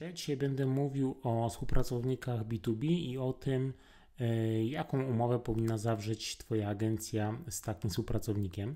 podcaście. Dzisiaj będę mówił o współpracownikach B2B i o tym, e, jaką umowę powinna zawrzeć Twoja agencja z takim współpracownikiem.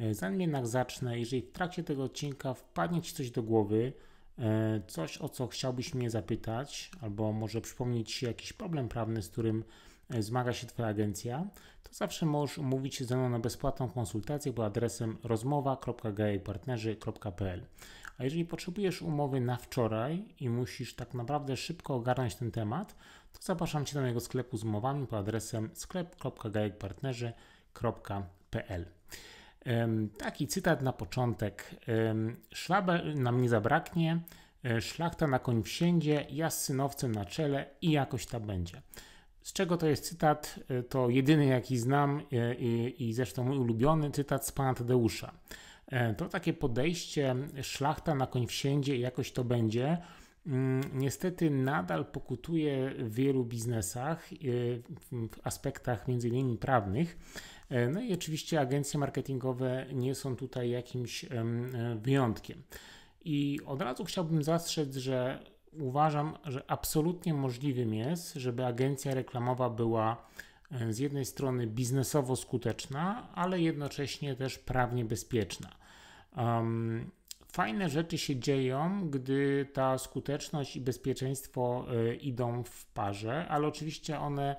E, zanim jednak zacznę, jeżeli w trakcie tego odcinka wpadnie Ci coś do głowy, e, coś o co chciałbyś mnie zapytać, albo może przypomnieć Ci jakiś problem prawny, z którym zmaga się Twoja agencja, to zawsze możesz umówić się ze mną na bezpłatną konsultację pod adresem rozmowa.gejpartnerzy.pl. A jeżeli potrzebujesz umowy na wczoraj i musisz tak naprawdę szybko ogarnąć ten temat, to zapraszam Cię do mojego sklepu z umowami pod adresem sklep.gajekpartnerzy.pl. Taki cytat na początek. Szlabel nam nie zabraknie, e, szlachta na koń wsiędzie, ja z synowcem na czele i jakoś ta będzie. Z czego to jest cytat? E, to jedyny jaki znam e, i, i zresztą mój ulubiony cytat z pana Tadeusza. E, to takie podejście szlachta na koń wsiędzie i jakoś to będzie, mm, niestety nadal pokutuje w wielu biznesach, e, w aspektach między innymi prawnych. E, no i oczywiście agencje marketingowe nie są tutaj jakimś wyjątkiem. I od razu chciałbym zastrzec, że uważam, że absolutnie możliwym jest, żeby agencja reklamowa była E, z jednej strony biznesowo skuteczna, ale jednocześnie też prawnie bezpieczna. Um, fajne rzeczy się dzieją, gdy ta skuteczność i bezpieczeństwo e, idą w parze, ale oczywiście one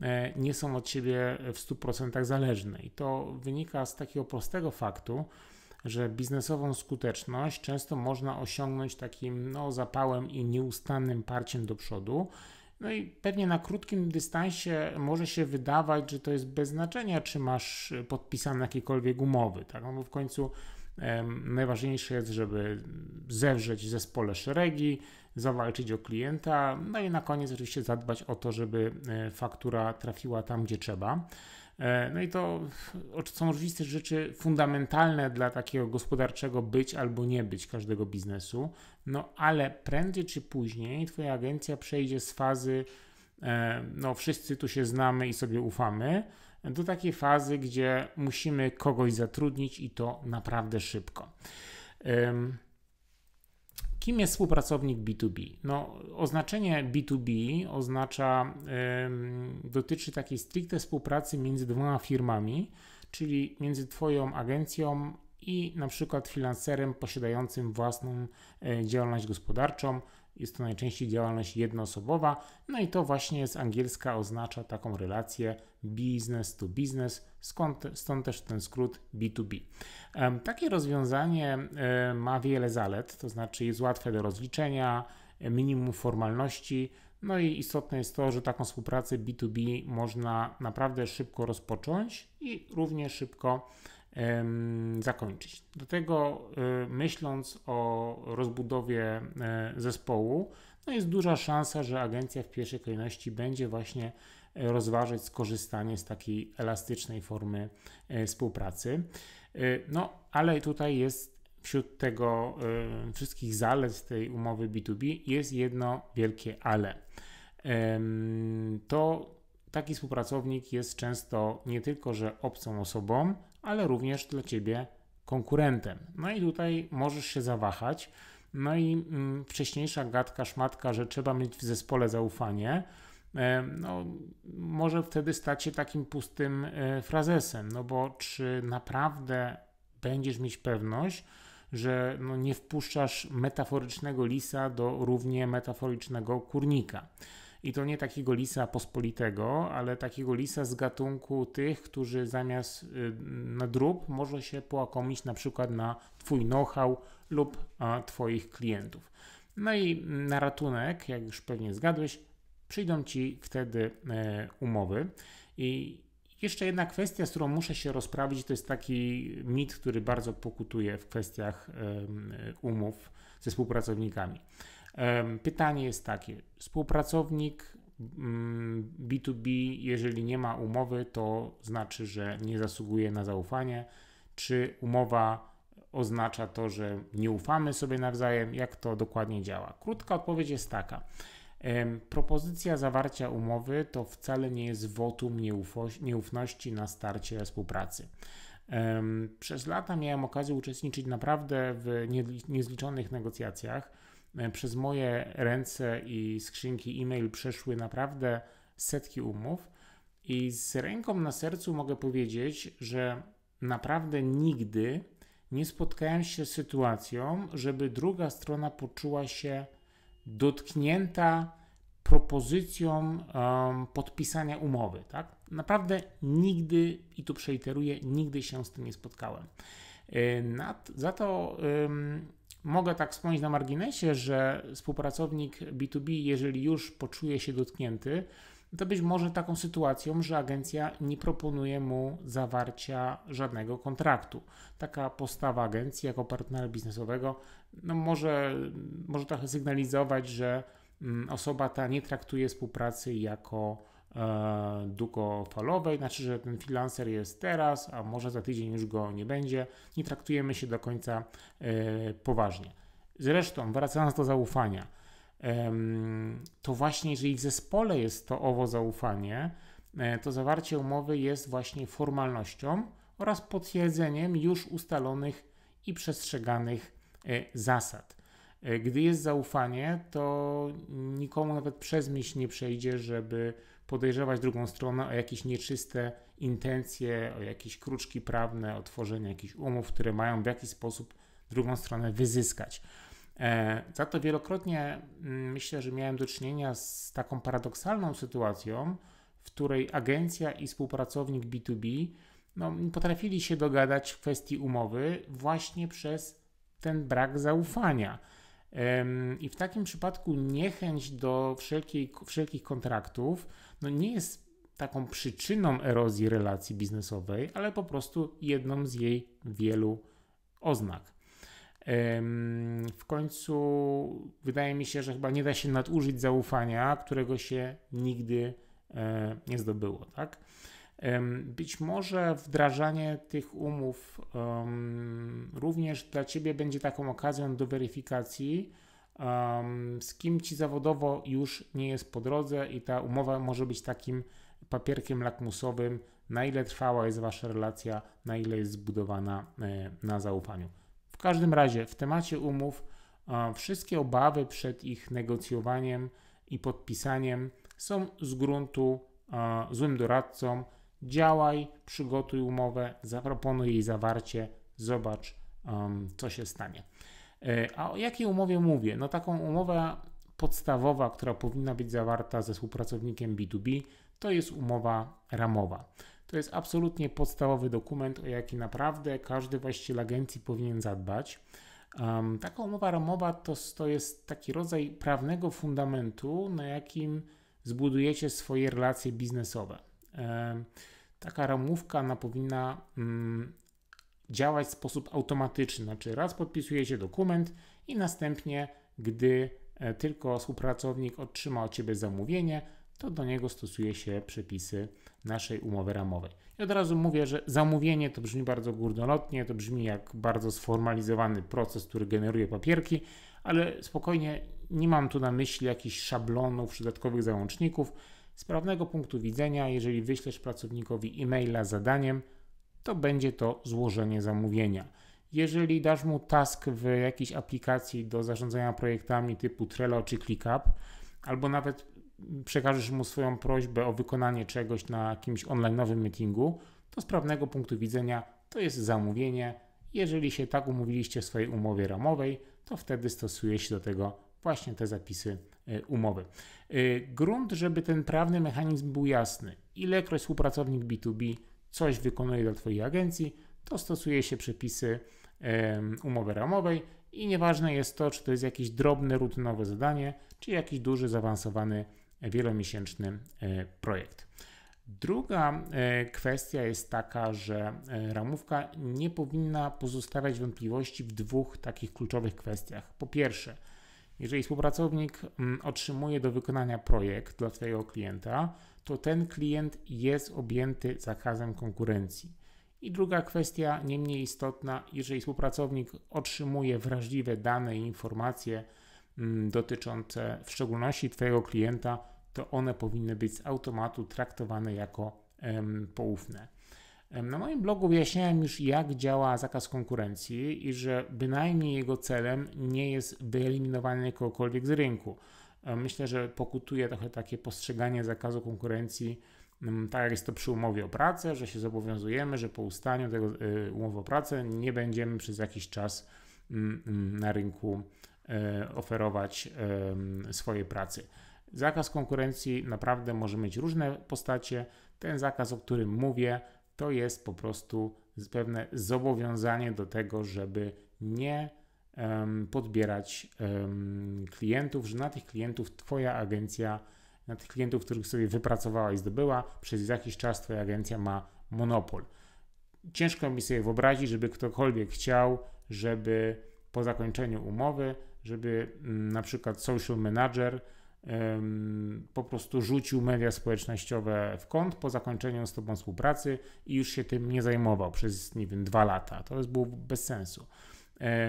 e, nie są od siebie w 100% zależne. I to wynika z takiego prostego faktu, że biznesową skuteczność często można osiągnąć takim no, zapałem i nieustannym parciem do przodu, no i pewnie na krótkim dystansie może się wydawać, że to jest bez znaczenia, czy masz podpisane jakiekolwiek umowy, tak? No bo w końcu um, najważniejsze jest, żeby zewrzeć w zespole szeregi, zawalczyć o klienta, no i na koniec oczywiście zadbać o to, żeby e, faktura trafiła tam, gdzie trzeba. E, no i to są rzeczy fundamentalne dla takiego gospodarczego być albo nie być każdego biznesu, no ale prędzej czy później Twoja agencja przejdzie z fazy, e, no wszyscy tu się znamy i sobie ufamy, do takiej fazy, gdzie musimy kogoś zatrudnić i to naprawdę szybko. Um, Kim jest współpracownik B2B? No, oznaczenie B2B oznacza, dotyczy takiej stricte współpracy między dwoma firmami, czyli między Twoją agencją i na przykład freelancerem posiadającym własną e, działalność gospodarczą, jest to najczęściej działalność jednoosobowa, no i to właśnie z angielska oznacza taką relację business to business, skąd, stąd też ten skrót B2B. Takie rozwiązanie e, ma wiele zalet, to znaczy jest łatwe do rozliczenia, minimum formalności, no i istotne jest to, że taką współpracę B2B można naprawdę szybko rozpocząć i równie szybko zakończyć. Do tego y, myśląc o rozbudowie e, zespołu, no jest duża szansa, że agencja w pierwszej kolejności będzie właśnie e, rozważać skorzystanie z takiej elastycznej formy e, współpracy. Y, no, ale tutaj jest wśród tego y, wszystkich zalet tej umowy B2B jest jedno wielkie ale. To taki współpracownik jest często nie tylko, że obcą osobą, ale również dla ciebie konkurentem. No i tutaj możesz się zawahać. No i mm, wcześniejsza gadka, szmatka, że trzeba mieć w zespole zaufanie, e, no, może wtedy stać się takim pustym e, frazesem, no bo czy naprawdę będziesz mieć pewność, że no, nie wpuszczasz metaforycznego lisa do równie metaforycznego kurnika. I to nie takiego lisa pospolitego, ale takiego lisa z gatunku tych, którzy zamiast y, na drób może się połakomić na przykład na Twój know-how lub Twoich klientów. No i na ratunek, jak już pewnie zgadłeś, przyjdą Ci wtedy e, umowy. I jeszcze jedna kwestia, z którą muszę się rozprawić, to jest taki mit, który bardzo pokutuje w kwestiach umów ze współpracownikami. Pytanie jest takie: współpracownik B2B, mm, jeżeli nie ma umowy, to znaczy, że nie zasługuje na zaufanie. Czy umowa oznacza to, że nie ufamy sobie nawzajem? Jak to dokładnie działa? Krótka odpowiedź jest taka. Propozycja zawarcia umowy to wcale nie jest wotum nieufności na starcie współpracy. Przez lata miałem okazję uczestniczyć naprawdę w niezliczonych negocjacjach E, przez moje ręce i skrzynki e-mail przeszły naprawdę setki umów. I z ręką na sercu mogę powiedzieć, że naprawdę nigdy nie spotkałem się z sytuacją, żeby druga strona poczuła się dotknięta propozycją um, podpisania umowy. Tak? Naprawdę nigdy, i tu przeiteruję, nigdy się z tym nie spotkałem. E, nad, za to um, Mogę tak wspomnieć na marginesie, że współpracownik B2B, jeżeli już poczuje się dotknięty, to być może taką sytuacją, że agencja nie proponuje mu zawarcia żadnego kontraktu. Taka postawa agencji jako partnera biznesowego no może, może trochę sygnalizować, że mm, osoba ta nie traktuje współpracy jako E, długofalowej, znaczy, że ten freelancer jest teraz, a może za tydzień już go nie będzie. Nie traktujemy się do końca e, poważnie. Zresztą, wracając do zaufania, to właśnie jeżeli w zespole jest to owo zaufanie, e, to zawarcie umowy jest właśnie formalnością oraz potwierdzeniem już ustalonych i przestrzeganych zasad. Gdy jest zaufanie, to nikomu nawet przez myśl nie przejdzie, żeby podejrzewać drugą stronę o jakieś nieczyste intencje, o jakieś kruczki prawne, o tworzenie jakichś umów, które mają w jakiś sposób drugą stronę wyzyskać. E, za to wielokrotnie mm, myślę, że miałem do czynienia z taką paradoksalną sytuacją, w której agencja i współpracownik B2B no, potrafili się dogadać w kwestii umowy właśnie przez ten brak zaufania. I w takim przypadku niechęć do wszelkiej, wszelkich kontraktów no nie jest taką przyczyną erozji relacji biznesowej, ale po prostu jedną z jej wielu oznak. W końcu wydaje mi się, że chyba nie da się nadużyć zaufania, którego się nigdy e, nie zdobyło, tak? Być może wdrażanie tych umów um, również dla Ciebie będzie taką okazją do weryfikacji, um, z kim Ci zawodowo już nie jest po drodze i ta umowa może być takim papierkiem lakmusowym, na ile trwała jest Wasza relacja, na ile jest zbudowana e, na zaufaniu. W każdym razie w temacie umów e, wszystkie obawy przed ich negocjowaniem i podpisaniem są z gruntu e, złym doradcą, działaj, przygotuj umowę, zaproponuj jej zawarcie, zobacz, um, co się stanie. E, a o jakiej umowie mówię? No taką umowę podstawowa, która powinna być zawarta ze współpracownikiem B2B, to jest umowa ramowa. To jest absolutnie podstawowy dokument, o jaki naprawdę każdy właściciel agencji powinien zadbać. Um, taka umowa ramowa to, to jest taki rodzaj prawnego fundamentu, na jakim zbudujecie swoje relacje biznesowe. Um, taka ramówka ona powinna mm, działać w sposób automatyczny. Znaczy, raz podpisujecie dokument i następnie, gdy e, tylko współpracownik otrzyma od Ciebie zamówienie, to do niego stosuje się przepisy naszej umowy ramowej. I od razu mówię, że zamówienie to brzmi bardzo górnolotnie, to brzmi jak bardzo sformalizowany proces, który generuje papierki, ale spokojnie nie mam tu na myśli jakichś szablonów, dodatkowych załączników. Z prawnego punktu widzenia, jeżeli wyślesz pracownikowi e-maila z zadaniem, to będzie to złożenie zamówienia. Jeżeli dasz mu task w jakiejś aplikacji do zarządzania projektami typu Trello czy ClickUp, albo nawet przekażesz mu swoją prośbę o wykonanie czegoś na jakimś nowym meetingu, to z prawnego punktu widzenia to jest zamówienie. Jeżeli się tak umówiliście w swojej umowie ramowej, to wtedy stosuje się do tego właśnie te zapisy E, umowy. E, grunt, żeby ten prawny mechanizm był jasny. Ilekroć współpracownik B2B coś wykonuje dla Twojej agencji, to stosuje się przepisy umowy ramowej i nieważne jest to, czy to jest jakieś drobne, rutynowe zadanie, czy jakiś duży, zaawansowany, e, wielomiesięczny projekt. Druga kwestia jest taka, że ramówka nie powinna pozostawiać wątpliwości w dwóch takich kluczowych kwestiach. Po pierwsze, jeżeli współpracownik mm, otrzymuje do wykonania projekt dla twojego klienta, to ten klient jest objęty zakazem konkurencji. I druga kwestia, nie mniej istotna, jeżeli współpracownik otrzymuje wrażliwe dane i informacje mm, dotyczące w szczególności Twojego klienta, to one powinny być z automatu traktowane jako poufne. Na moim blogu wyjaśniałem już, jak działa zakaz konkurencji i że bynajmniej jego celem nie jest wyeliminowanie kogokolwiek z rynku. Myślę, że pokutuje trochę takie postrzeganie zakazu konkurencji, tak jak jest to przy umowie o pracę, że się zobowiązujemy, że po ustaniu tego y, umowy o pracę nie będziemy przez jakiś czas mm, mm, na rynku e, oferować swojej pracy. Zakaz konkurencji naprawdę może mieć różne postacie. Ten zakaz, o którym mówię, to jest po prostu pewne zobowiązanie do tego, żeby nie um, podbierać um, klientów, że na tych klientów Twoja agencja, na tych klientów, których sobie wypracowała i zdobyła, przez jakiś czas Twoja agencja ma monopol. Ciężko mi sobie wyobrazić, żeby ktokolwiek chciał, żeby po zakończeniu umowy, żeby mm, na przykład social manager, po prostu rzucił media społecznościowe w kąt po zakończeniu z tobą współpracy i już się tym nie zajmował przez, nie wiem, dwa lata. To jest było bez sensu.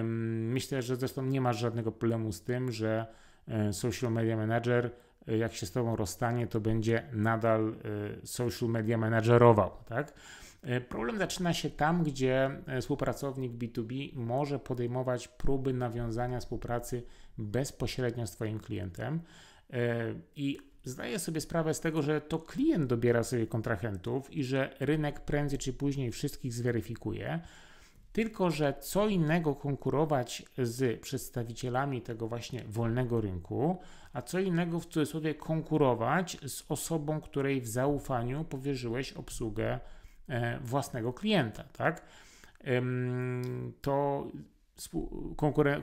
Myślę, że zresztą nie masz żadnego problemu z tym, że e, social media manager, e, jak się z tobą rozstanie, to będzie nadal e, social media managerował, tak? Problem zaczyna się tam, gdzie współpracownik B2B może podejmować próby nawiązania współpracy bezpośrednio z Twoim klientem. E, I zdaję sobie sprawę z tego, że to klient dobiera sobie kontrahentów i że rynek prędzej czy później wszystkich zweryfikuje. Tylko, że co innego konkurować z przedstawicielami tego właśnie wolnego rynku, a co innego w cudzysłowie konkurować z osobą, której w zaufaniu powierzyłeś obsługę e, własnego klienta, tak? To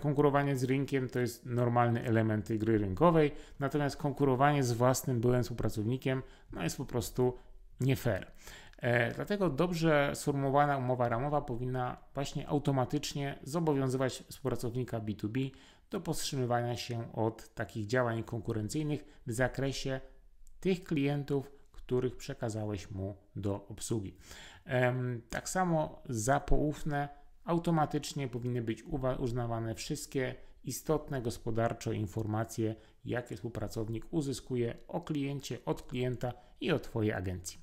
konkurowanie z rynkiem to jest normalny element tej gry rynkowej, natomiast konkurowanie z własnym byłym współpracownikiem no jest po prostu nie fair. E, dlatego dobrze sformułowana umowa ramowa powinna właśnie automatycznie zobowiązywać współpracownika B2B do powstrzymywania się od takich działań konkurencyjnych w zakresie tych klientów, których przekazałeś mu do obsługi. tak samo za poufne automatycznie powinny być uznawane wszystkie istotne gospodarczo informacje, jakie współpracownik uzyskuje o kliencie, od klienta i o Twojej agencji.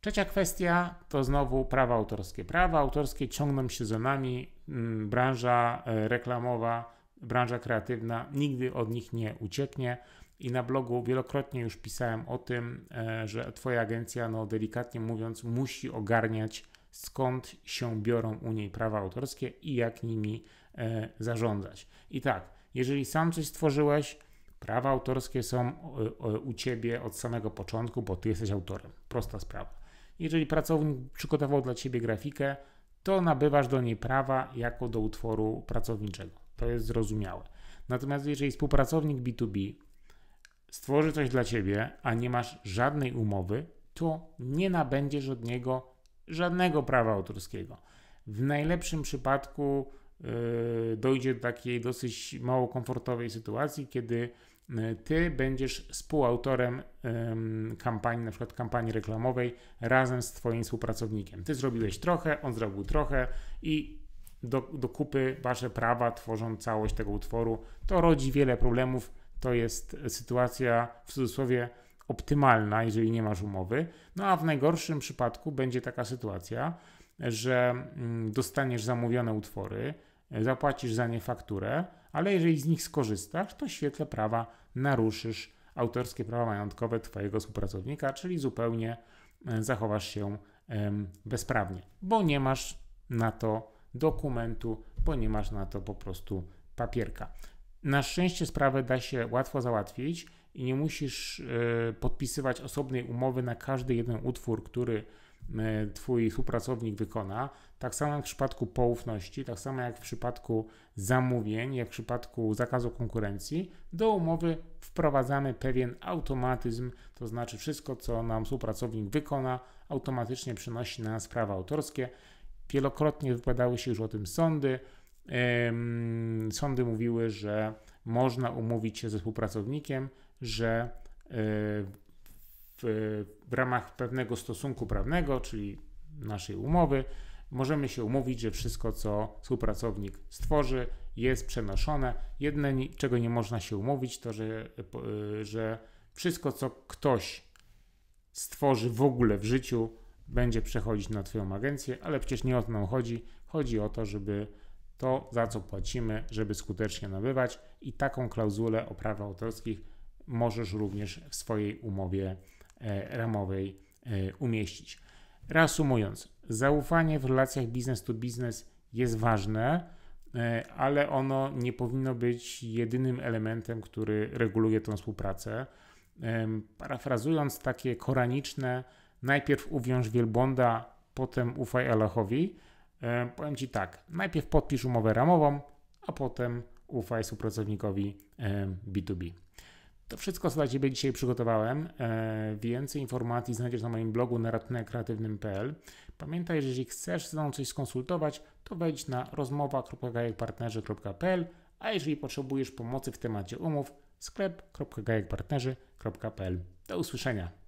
Trzecia kwestia to znowu prawa autorskie. Prawa autorskie ciągną się za nami. Mm, branża e, reklamowa, branża kreatywna nigdy od nich nie ucieknie. I na blogu wielokrotnie już pisałem o tym, e, że Twoja agencja, no delikatnie mówiąc, musi ogarniać skąd się biorą u niej prawa autorskie i jak nimi e, zarządzać. I tak, jeżeli sam coś stworzyłeś, prawa autorskie są e, e, u ciebie od samego początku, bo ty jesteś autorem. Prosta sprawa. Jeżeli pracownik przygotował dla ciebie grafikę, to nabywasz do niej prawa jako do utworu pracowniczego. To jest zrozumiałe. Natomiast jeżeli współpracownik B2B stworzy coś dla ciebie, a nie masz żadnej umowy, to nie nabędziesz od niego żadnego prawa autorskiego. W najlepszym przypadku yy, dojdzie do takiej dosyć mało komfortowej sytuacji, kiedy y, ty będziesz współautorem ym, kampanii, na przykład kampanii reklamowej, razem z Twoim współpracownikiem. Ty zrobiłeś trochę, on zrobił trochę i do, do kupy Wasze prawa tworzą całość tego utworu. To rodzi wiele problemów. To jest sytuacja w cudzysłowie optymalna, jeżeli nie masz umowy. No a w najgorszym przypadku będzie taka sytuacja, że mm, dostaniesz zamówione utwory, e, zapłacisz za nie fakturę, ale jeżeli z nich skorzystasz, to w świetle prawa naruszysz autorskie prawa majątkowe Twojego współpracownika, czyli zupełnie e, zachowasz się bezprawnie, bo nie masz na to dokumentu, bo nie masz na to po prostu papierka. Na szczęście sprawę da się łatwo załatwić i nie musisz e, podpisywać osobnej umowy na każdy jeden utwór, który e, twój współpracownik wykona. Tak samo jak w przypadku poufności, tak samo jak w przypadku zamówień, jak w przypadku zakazu konkurencji, do umowy wprowadzamy pewien automatyzm, to znaczy wszystko, co nam współpracownik wykona, automatycznie przynosi na nas prawa autorskie. Wielokrotnie wypowiadały się już o tym sądy. Sądy mówiły, że można umówić się ze współpracownikiem, że e, w, w ramach pewnego stosunku prawnego, czyli naszej umowy, możemy się umówić, że wszystko, co współpracownik stworzy, jest przenoszone. Jedne, czego nie można się umówić, to że, e, e, że wszystko, co ktoś stworzy w ogóle w życiu, będzie przechodzić na Twoją agencję, ale przecież nie o to nam chodzi. Chodzi o to, żeby to, za co płacimy, żeby skutecznie nabywać i taką klauzulę o prawach autorskich możesz również w swojej umowie e, ramowej e, umieścić. Reasumując, zaufanie w relacjach biznes to biznes jest ważne, e, ale ono nie powinno być jedynym elementem, który reguluje tą współpracę. Parafrazując takie koraniczne, najpierw uwiąż wielbłąda, potem ufaj Allahowi, powiem Ci tak, najpierw podpisz umowę ramową, a potem ufaj współpracownikowi B2B. To wszystko, co dla Ciebie dzisiaj przygotowałem. E, więcej informacji znajdziesz na moim blogu naratnekreatywnym.pl. Pamiętaj, że jeżeli chcesz ze mną coś skonsultować, to wejdź na rozmowa.gajekpartnerzy.pl, a jeżeli potrzebujesz pomocy w temacie umów, sklep.gajekpartnerzy.pl. Do usłyszenia!